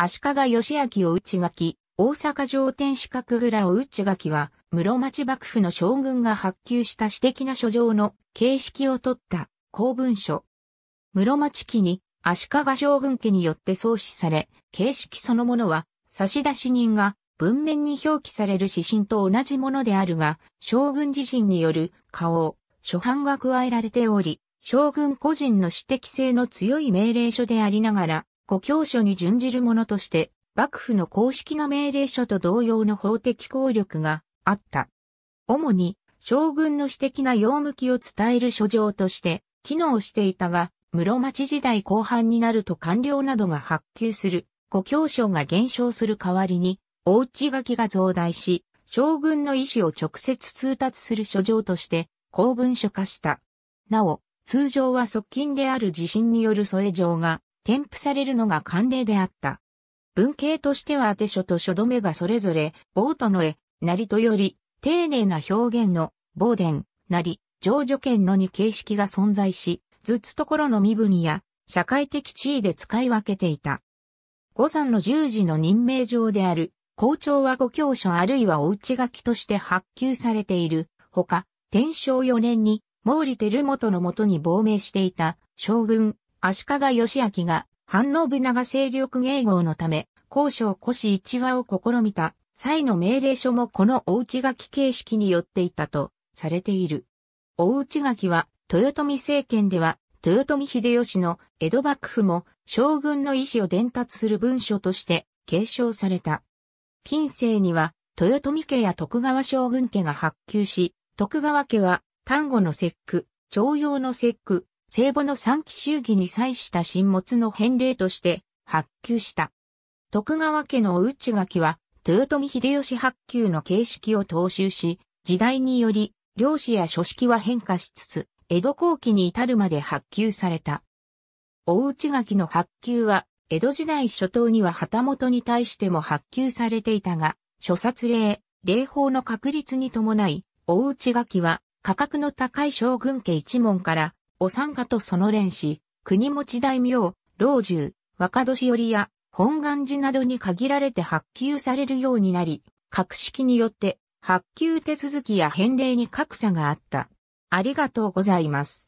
足利義明を内き、大阪城天守閣蔵を内きは、室町幕府の将軍が発給した私的な書状の形式を取った公文書。室町期に足利将軍家によって創始され、形式そのものは差出人が文面に表記される指針と同じものであるが、将軍自身による顔、初版が加えられており、将軍個人の私的性の強い命令書でありながら、故教書に準じるものとして、幕府の公式な命令書と同様の法的効力があった。主に、将軍の私的な用向きを伝える書状として機能していたが、室町時代後半になると官僚などが発給する故教書が減少する代わりに、お内書きが増大し、将軍の意思を直接通達する書状として公文書化した。なお、通常は側近である地震による添え状が添付されるのが慣例であった。文系としては当て書と書留めがそれぞれ、ボートの絵、なりとより、丁寧な表現の、ボーデン、なり、上助権のに形式が存在し、ずつところの身分や、社会的地位で使い分けていた。五山の十字の任命状である、校長はご教書あるいはお内書きとして発給されている、ほか、天正四年に、毛利輝元のもとに亡命していた、将軍、足利義明が、反応部長勢力迎合のため、交渉古一話を試みた際の命令書もこのお内書き形式によっていたとされている。お内書きは、豊臣政権では、豊臣秀吉の江戸幕府も将軍の意思を伝達する文書として継承された。近世には、豊臣家や徳川将軍家が発給し、徳川家は、丹後の節句、徴用の節句、聖母の三期衆儀に際した新物の返礼として発給した。徳川家の内垣は、豊臣秀吉発給の形式を踏襲し、時代により、漁師や書式は変化しつつ、江戸後期に至るまで発給された。大内垣の発給は、江戸時代初頭には旗本に対しても発給されていたが、諸殺令、霊法の確立に伴い、大内垣は、価格の高い将軍家一門から、お参加とその連詞、国持大名、老中、若年寄りや、本願寺などに限られて発給されるようになり、格式によって、発給手続きや返礼に格差があった。ありがとうございます。